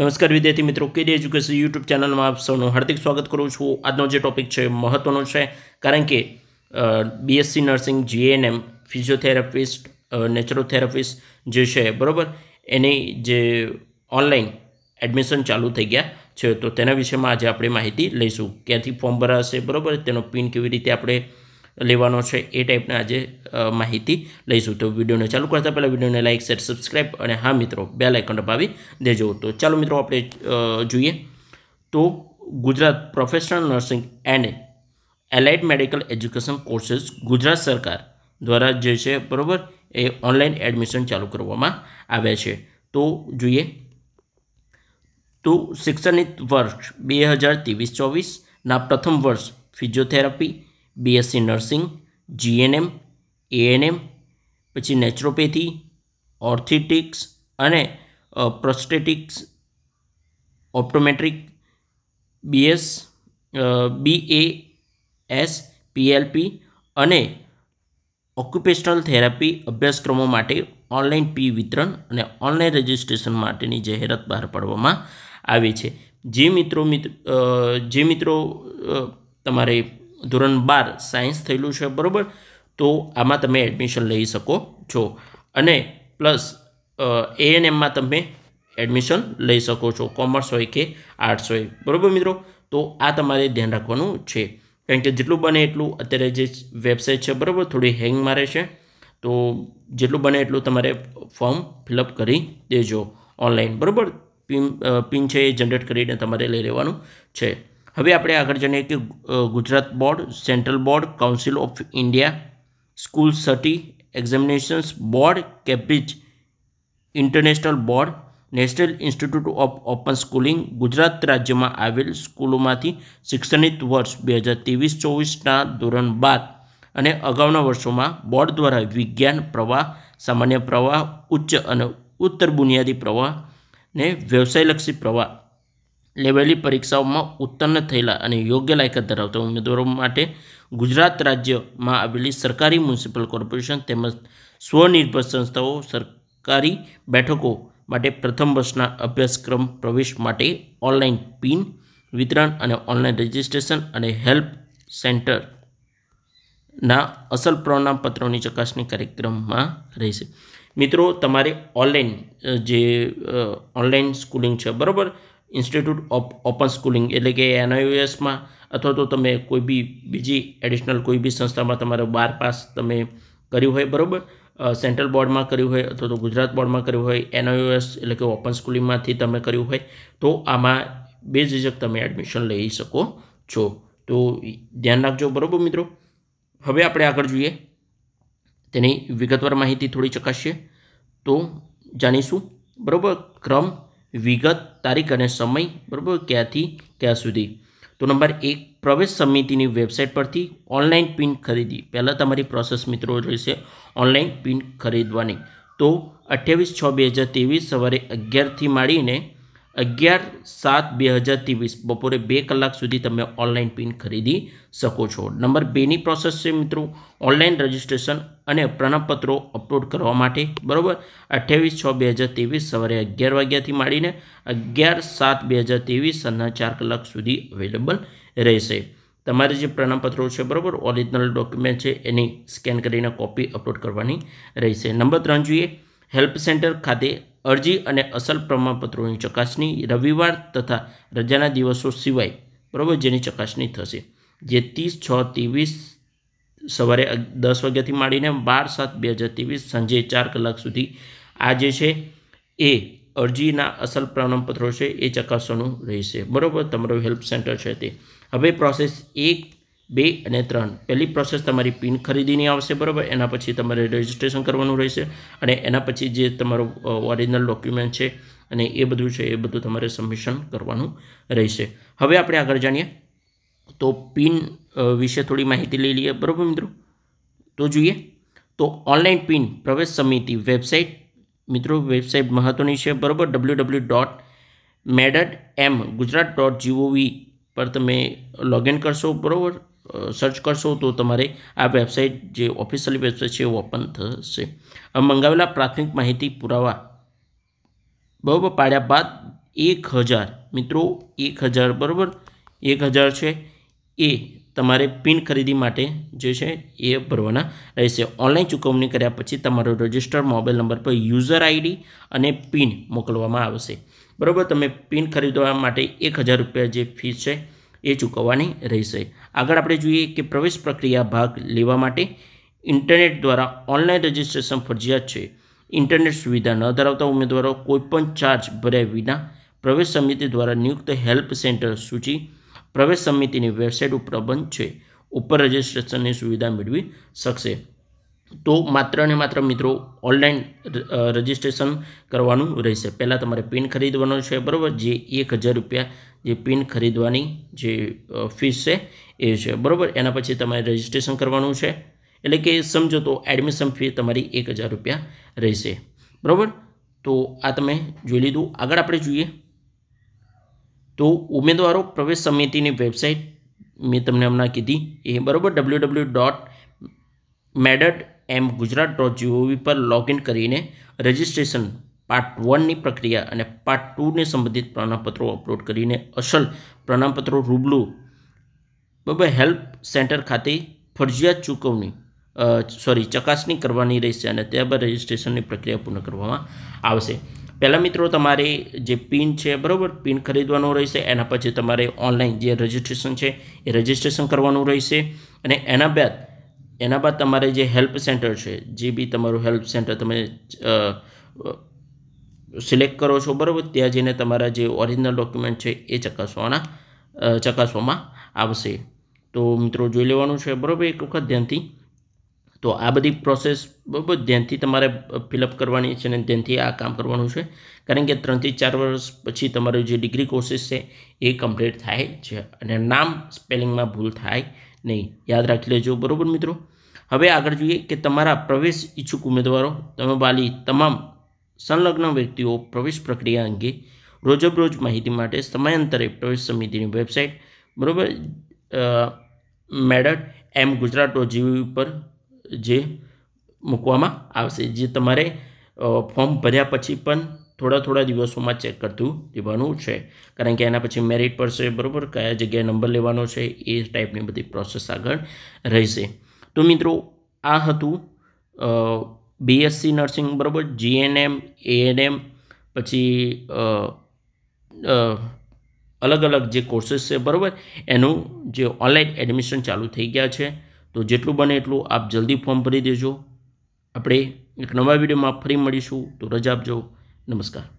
નમસ્કાર વિદ્યાર્થી મિત્રો કેડી એજ્યુકેશન યુટ્યુબ ચેનલમાં આપ સૌનું હાર્દિક સ્વાગત કરું છું આજનો જે ટોપિક છે મહત્ત્વનો છે કારણ કે BSc nursing GNM physiotherapist naturotherapist જે છે બરાબર એની જે ઓનલાઈન એડમિશન ચાલુ થઈ ગયા છે તો તેના વિશેમાં આજે આપણે માહિતી લઈશું ક્યાંથી ફોર્મ ભરાશે બરાબર તેનો પિન કેવી રીતે આપણે લેવાનો છે એ ટાઈપના આજે માહિતી લઈશું તો વિડીયોને ચાલુ કરતા પહેલાં વિડીયોને લાઇક શેર સબસ્ક્રાઈબ અને હા મિત્રો બે લાઇકન દબાવી દેજો તો ચાલો મિત્રો આપણે જોઈએ તો Gujarat professional nursing and allied medical education courses Gujarat સરકાર દ્વારા જે છે બરાબર એ ઓનલાઈન એડમિશન ચાલુ કરવામાં આવે છે તો જોઈએ તો શૈક્ષણિક વર્ષ બે હજાર ત્રેવીસ ચોવીસના પ્રથમ વર્ષ physiotherapy BSc nursing GNM ANM પછી નેચરોપેથી ઓર્થિટિક્સ અને prosthetics optometric BS B A S PLP અને ઓક્યુપેશનલ થેરાપી અભ્યાસક્રમો માટે ઓનલાઈન પી વિતરણ અને ઓનલાઈન રજિસ્ટ્રેશન માટેની જાહેરાત બહાર પાડવામાં આવી છે જે મિત્રો મિત્ર જે મિત્રો તમારે ધોરણ બાર સાયન્સ થયેલું છે બરાબર તો આમાં તમે એડમિશન લઈ શકો છો અને પ્લસ એએનએમમાં તમે એડમિશન લઈ શકો છો કોમર્સ હોય કે આર્ટ્સ હોય બરાબર મિત્રો તો આ તમારે ધ્યાન રાખવાનું છે કારણ કે જેટલું બને એટલું અત્યારે જે વેબસાઇટ છે બરાબર થોડી હેંગ મારે છે તો જેટલું બને એટલું તમારે ફોર્મ ફિલઅપ કરી દેજો ઓનલાઈન બરાબર પિન પિન છે એ જનરેટ કરીને તમારે લઈ લેવાનું છે હવે આપણે આગળ જાણીએ કે Gujarat board central board council of India school સટી examinations board Cambridge international board national institute of open schooling Gujarat રાજ્યમાં આવેલ સ્કૂલોમાંથી શૈક્ષણિક વર્ષ બે હજાર ત્રેવીસ ચોવીસના ધોરણ બાદ અને અગાઉના વર્ષોમાં બોર્ડ દ્વારા વિજ્ઞાન પ્રવાહ સામાન્ય પ્રવાહ ઉચ્ચ અને ઉત્તર બુનિયાદી પ્રવાહ ને વ્યવસાયલક્ષી પ્રવાહ લેવાયેલી પરીક્ષાઓમાં ઉત્તીર્ણ થયેલા અને યોગ્ય લાયકાત ધરાવતા ઉમેદવારો માટે ગુજરાત રાજ્યમાં આવેલી સરકારી મ્યુનિસિપલ કોર્પોરેશન તેમજ સ્વનિર્ભર સંસ્થાઓ સરકારી બેઠકો માટે પ્રથમ વર્ષના અભ્યાસક્રમ પ્રવેશ માટે ઓનલાઈન પિન વિતરણ અને ઓનલાઈન રજિસ્ટ્રેશન અને હેલ્પ સેન્ટર ના અસલ પ્રમાણપત્રોની ચકાસણી કાર્યક્રમમાં રહેશે મિત્રો તમારે ઓનલાઈન જે ઓનલાઈન સ્કૂલિંગ છે બરાબર ઇન્સ્ટિટ્યૂટ ઓફ ઓપન સ્કૂલિંગ એટલે કે એનઆઈયુએસમાં અથવા તો તમે કોઈ બી બીજી એડિશનલ કોઈ બી સંસ્થામાં તમારો બાર પાસ તમે કર્યું હોય બરાબર સેન્ટ્રલ બોર્ડમાં કર્યું હોય અથવા તો ગુજરાત બોર્ડમાં કર્યું હોય એનઆઈઓએસ એટલે કે ઓપન સ્કૂલિંગમાંથી તમે કર્યું હોય તો આમાં બે ઝિઝક તમે એડમિશન લઈ શકો છો તો ધ્યાન રાખજો બરાબર મિત્રો હવે આપણે આગળ જોઈએ તેની વિગતવાર માહિતી થોડી ચકાસીએ તો જાણીશું બરાબર ક્રમ વિગત તારીખ અને સમય બરાબર ક્યાંથી ક્યાં સુધી તો નંબર એક પ્રવેશ સમિતિની વેબસાઇટ પરથી ઓનલાઈન પિન ખરીદી પહેલાં તમારી પ્રોસેસ મિત્રો રહેશે ઓનલાઈન પિન ખરીદવાની તો અઠ્યાવીસ છ બે હજાર ત્રેવીસ સવારે અગિયારથી માંડીને અગિયાર સાત બે હજાર ત્રેવીસ બપોરે બે કલાક સુધી તમે ઓનલાઈન પિન ખરીદી શકો છો નંબર બેની પ્રોસેસ છે મિત્રો ઓનલાઈન રજિસ્ટ્રેશન અને પ્રમાણપત્રો અપલોડ કરવા માટે બરાબર અઠ્યાવીસ છ બે હજાર ત્રેવીસ સવારે અગિયાર વાગ્યાથી માંડીને અગિયાર સાત બે હજાર ત્રેવીસ સાંજના ચાર કલાક સુધી અવેલેબલ રહેશે તમારે જે પ્રમાણપત્રો છે બરાબર ઓરિજિનલ ડોક્યુમેન્ટ છે એની સ્કેન કરીને કોપી અપલોડ કરવાની રહેશે નંબર ત્રણ જોઈએ હેલ્પ સેન્ટર ખાતે અરજી અને અસલ પ્રમાણપત્રોની ચકાસણી રવિવાર તથા રજાના દિવસો સિવાય બરાબર જેની ચકાસણી થશે જે ત્રીસ છ ત્રેવીસ સવારે દસ વાગ્યાથી માંડીને બાર સાત બે હજાર ત્રેવીસ સાંજે ચાર કલાક સુધી આ જે છે એ અરજીના અસલ પ્રમાણપત્રો છે એ ચકાસવાનું રહેશે બરાબર તમારું હેલ્પ સેન્ટર છે તે હવે પ્રોસેસ એક બે અને ત્રણ પહેલી પ્રોસેસ તમારી પિન ખરીદીની આવશે બરાબર એના પછી તમારે રજિસ્ટ્રેશન કરવાનું રહેશે અને એના પછી જે તમારો ઓરિજિનલ ડોક્યુમેન્ટ છે અને એ બધું છે એ બધું તમારે સબમિશન કરવાનું રહેશે હવે આપણે આગળ જાણીએ તો પિન વિશે થોડી માહિતી લઈ લઈએ બરાબર મિત્રો તો જોઈએ તો ઓનલાઈન પિન પ્રવેશ સમિતિ વેબસાઇટ મિત્રો વેબસાઇટ મહત્ત્વની છે બરાબર ડબલ્યુ ડબલ્યુ ડોટ મેડડ એમ ગુજરાત ડોટ જીઓવી પર તમે લોગિન કરશો બરાબર સર્ચ કરશો તો તમારે આ વેબસાઇટ જે ઓફિશિયલી વેબસાઇટ છે એ ઓપન થશે મંગાવેલા પ્રાથમિક માહિતી પુરાવા બરાબર પાડ્યા બાદ એક હજાર મિત્રો એક હજાર બરાબર એક હજાર છે એ તમારે પિન ખરીદી માટે જે છે એ ભરવાના રહેશે ઓનલાઈન ચૂકવણી કર્યા પછી તમારો રજિસ્ટર મોબાઈલ નંબર પર યુઝર આઈડી અને પિન મોકલવામાં આવશે બરાબર તમે પિન ખરીદવા માટે એક હજાર રૂપિયા જે ફીસ છે એ ચૂકવવાની રહેશે આગળ આપણે જોઈએ કે પ્રવેશ પ્રક્રિયા ભાગ લેવા માટે ઇન્ટરનેટ દ્વારા ઓનલાઈન રજિસ્ટ્રેશન ફરજિયાત છે ઇન્ટરનેટ સુવિધા ન ધરાવતા ઉમેદવારો કોઈપણ ચાર્જ ભર્યા વિના પ્રવેશ સમિતિ દ્વારા નિયુક્ત હેલ્પ સેન્ટર સૂચિ પ્રવેશ સમિતિની વેબસાઇટ ઉપર બંધ છે ઉપર રજિસ્ટ્રેશનની સુવિધા મેળવી શકશે તો માત્ર ને માત્ર મિત્રો ઓનલાઈન રજિસ્ટ્રેશન કરવાનું રહેશે પહેલાં તમારે પિન ખરીદવાનો છે બરાબર જે એક હજાર રૂપિયા જે પિન ખરીદવાની જે ફીસ છે એ છે બરાબર એના પછી તમારે રજીસ્ટ્રેશન કરવાનું છે એટલે કે સમજો તો એડમિશન ફી તમારી એક હજાર રૂપિયા રહેશે બરાબર તો આ તમે જોઈ લીધું આગળ આપણે જોઈએ તો ઉમેદવારો પ્રવેશ સમિતિની વેબસાઇટ મેં તમને હમણાં કીધી એ બરાબર ડબલ્યુ ડબલ્યુ ડોટ મેડટ એમ ગુજરાત ડોટ જીઓવી પર લોગિન કરીને રજિસ્ટ્રેશન પાર્ટ વનની પ્રક્રિયા અને પાર્ટ ટુને સંબંધિત પ્રમાણપત્રો અપલોડ કરીને અસલ પ્રમાણપત્રો રૂબરૂ બબે હેલ્પ સેન્ટર ખાતે ફરજિયાત ચૂકવણી સોરી ચકાસણી કરવાની રહેશે અને બાદ રજિસ્ટ્રેશનની પ્રક્રિયા પૂર્ણ કરવામાં આવશે પહેલાં મિત્રો તમારે જે પિન છે બરાબર પિન ખરીદવાનો રહેશે એના પછી તમારે ઓનલાઈન જે રજિસ્ટ્રેશન છે એ રજિસ્ટ્રેશન કરવાનું રહેશે અને એના બાદ એના બાદ તમારે જે હેલ્પ સેન્ટર છે જે બી તમારું હેલ્પ સેન્ટર તમે સિલેક્ટ કરો છો બરાબર ત્યાં જઈને તમારા જે ઓરિજિનલ ડોક્યુમેન્ટ છે એ ચકાસવાના ચકાસવામાં આવશે તો મિત્રો જોઈ લેવાનું છે બરાબર એક વખત ધ્યાનથી તો આ બધી પ્રોસેસ બરાબર ધ્યાનથી તમારે ફિલઅપ કરવાની છે અને ધ્યાનથી આ કામ કરવાનું છે કારણ કે ત્રણથી ચાર વર્ષ પછી તમારું જે ડિગ્રી કોર્સિસ છે એ કમ્પ્લીટ થાય છે અને નામ સ્પેલિંગમાં ભૂલ થાય નહીં યાદ રાખી લેજો બરાબર મિત્રો હવે આગળ જોઈએ કે તમારા પ્રવેશ ઈચ્છુક ઉમેદવારો તમે વાલી તમામ સંલગ્ન વ્યક્તિઓ પ્રવેશ પ્રક્રિયા અંગે રોજબરોજ માહિતી માટે સમયાંતરે પ્રવેશ સમિતિની વેબસાઇટ બરાબર મેડટ એમ ગુજરાત ડોટ જીવી પર જે મૂકવામાં આવશે જે તમારે ફોર્મ ભર્યા પછી પણ થોડા થોડા દિવસોમાં ચેક કરતું રહેવાનું છે કારણ કે એના પછી મેરિટ પર છે બરાબર કયા જગ્યાએ નંબર લેવાનો છે એ ટાઈપની બધી પ્રોસેસ આગળ રહેશે તો મિત્રો આ હતું બીએસસી નર્સિંગ બરાબર જીએનએમ એએનએમ પછી અલગ અલગ જે કોર્સીસ છે બરાબર એનું જે ઓનલાઈન એડમિશન ચાલુ થઈ ગયા છે તો જેટલું બને એટલું આપ જલ્દી ફોર્મ ભરી દેજો આપણે એક નવા વિડીયોમાં ફરી મળીશું તો રજા આપજો नमस्कार